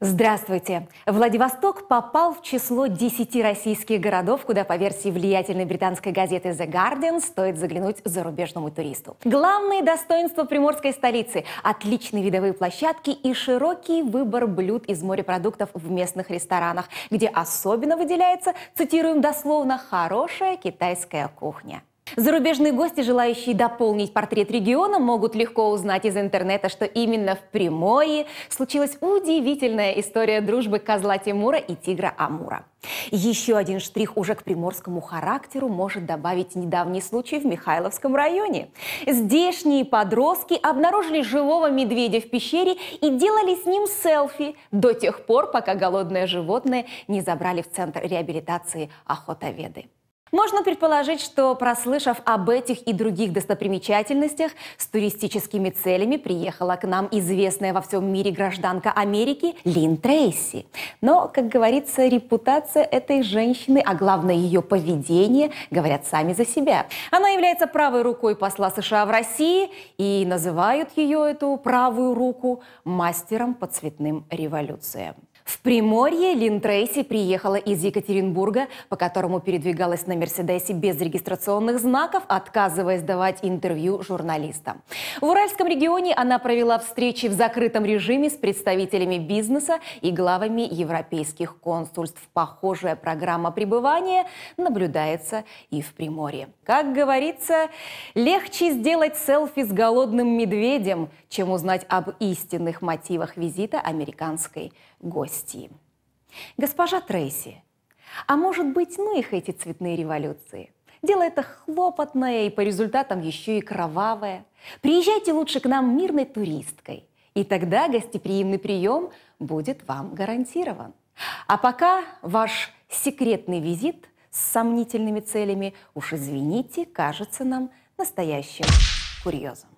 Здравствуйте! Владивосток попал в число 10 российских городов, куда, по версии влиятельной британской газеты The Guardian, стоит заглянуть зарубежному туристу. Главные достоинства приморской столицы – отличные видовые площадки и широкий выбор блюд из морепродуктов в местных ресторанах, где особенно выделяется, цитируем дословно, «хорошая китайская кухня». Зарубежные гости, желающие дополнить портрет региона, могут легко узнать из интернета, что именно в Приморье случилась удивительная история дружбы козла Тимура и тигра Амура. Еще один штрих уже к приморскому характеру может добавить недавний случай в Михайловском районе. Здешние подростки обнаружили живого медведя в пещере и делали с ним селфи до тех пор, пока голодное животное не забрали в центр реабилитации охотоведы. Можно предположить, что, прослышав об этих и других достопримечательностях, с туристическими целями приехала к нам известная во всем мире гражданка Америки Лин Трейси. Но, как говорится, репутация этой женщины, а главное ее поведение, говорят сами за себя. Она является правой рукой посла США в России и называют ее, эту правую руку, мастером по цветным революциям. В Приморье Лин Трейси приехала из Екатеринбурга, по которому передвигалась на «Мерседесе» без регистрационных знаков, отказываясь давать интервью журналистам. В Уральском регионе она провела встречи в закрытом режиме с представителями бизнеса и главами европейских консульств. Похожая программа пребывания наблюдается и в Приморье. Как говорится, легче сделать селфи с голодным медведем, чем узнать об истинных мотивах визита американской гости. Стим. Госпожа Трейси, а может быть, ну их эти цветные революции? Дело это хлопотное и по результатам еще и кровавое. Приезжайте лучше к нам мирной туристкой, и тогда гостеприимный прием будет вам гарантирован. А пока ваш секретный визит с сомнительными целями, уж извините, кажется нам настоящим курьезом.